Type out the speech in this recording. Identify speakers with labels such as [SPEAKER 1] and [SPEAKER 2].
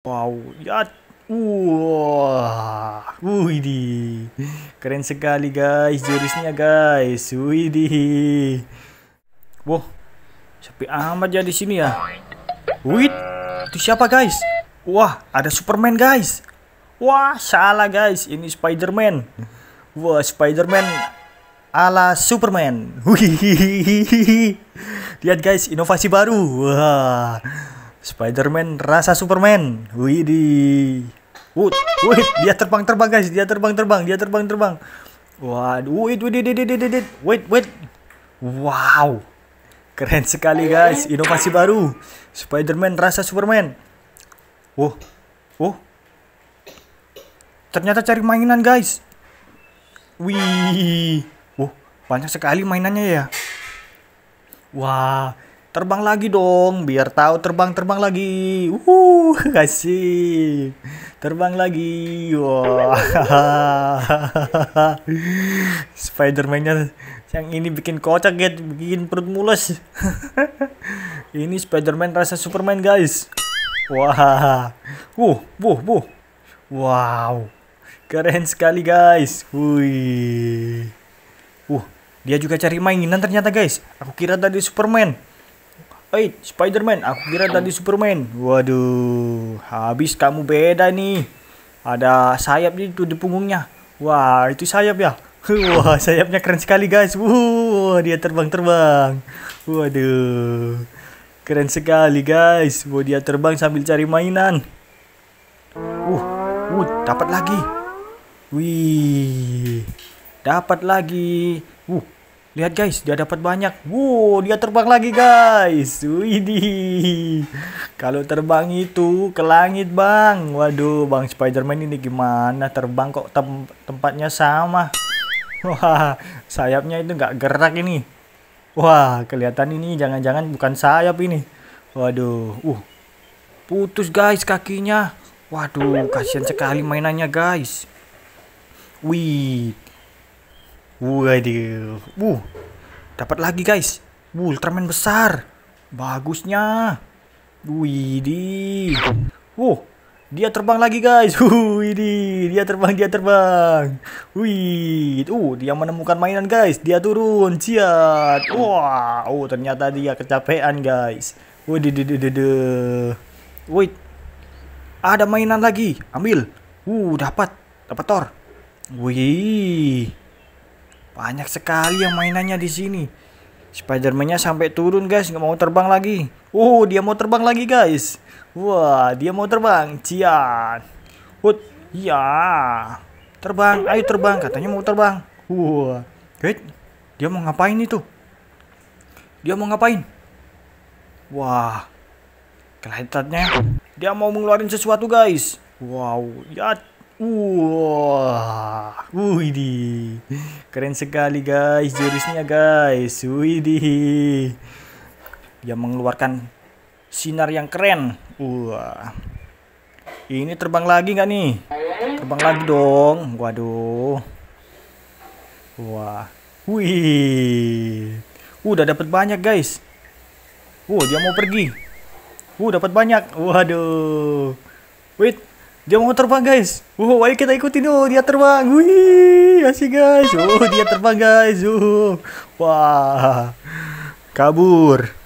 [SPEAKER 1] Wow, ya, wah, wow. widi, keren sekali guys, jurusnya guys, widi, wow, sepi amat ya di sini ya, wih, itu siapa guys? Wah, ada Superman guys, wah salah guys, ini Spiderman, wah Spiderman ala Superman, wih, lihat guys, inovasi baru, wah. Spider-Man rasa Superman. di. Wut, wut, dia terbang-terbang guys, dia terbang-terbang, dia terbang-terbang. Waduh, wait, wait, wait, wait, wait, wait, wait. Wow. Keren sekali guys, inovasi baru. Spider-Man rasa Superman. oh Oh. Ternyata cari mainan guys. Wih. oh banyak sekali mainannya ya. Wah, wow terbang lagi dong biar tahu terbang terbang lagi uh kasih terbang lagi wah wow. spiderman yang ini bikin kocak ya bikin perut mules ini Spiderman rasa Superman guys wah wow. uh buh buh wow keren sekali guys wih uh dia juga cari mainan ternyata guys aku kira tadi Superman Oi, Spiderman, aku kira tadi Superman. Waduh, habis kamu beda nih. Ada sayap itu di punggungnya. Wah, itu sayap ya. Wah, sayapnya keren sekali guys. Wuh, dia terbang-terbang. Waduh, keren sekali guys. Wah, dia terbang sambil cari mainan. Uh, uh, dapat lagi. Wih, dapat lagi. Uh, Lihat guys, dia dapat banyak. Wow, dia terbang lagi guys. Widih. Kalau terbang itu ke langit bang. Waduh, bang Spiderman ini gimana? Terbang kok tem tempatnya sama. Wah, sayapnya itu nggak gerak ini. Wah, kelihatan ini jangan-jangan bukan sayap ini. Waduh, uh, putus guys kakinya. Waduh, kasihan sekali mainannya guys. Wih, Waduh. Uh, dapat lagi guys. Wuh, Ultraman besar. Bagusnya. di, wuh dia terbang lagi guys. Uh, Dia terbang, dia terbang. Wih. Uh, dia menemukan mainan guys. Dia turun. Ciat. Wah, oh ternyata dia kecapean guys. Widih, Wait. Ada mainan lagi. Ambil. Uh, dapat. Dapat tor. Wih. Banyak sekali yang mainannya di sini. Spiderman-nya sampai turun guys, nggak mau terbang lagi. Oh, dia mau terbang lagi guys. Wah, dia mau terbang. Cian. Hut, iya. Terbang, ayo terbang. Katanya mau terbang. Wah, wait, dia mau ngapain itu? Dia mau ngapain? Wah, kelihatannya dia mau mengeluarkan sesuatu guys. Wow, ya Wah, wow. di, Keren sekali guys jurusnya guys. di, Dia mengeluarkan sinar yang keren. Wah. Ini terbang lagi nggak nih? Terbang lagi dong. Waduh. Wah. Wih. Udah dapat banyak guys. Wow, dia mau pergi. Uh, dapat banyak. Waduh. Wait. Dia mau terbang guys. Wow, ayo kita ikutin oh dia terbang. Wih, asik guys. Oh, dia terbang guys. Oh. Wah. Kabur.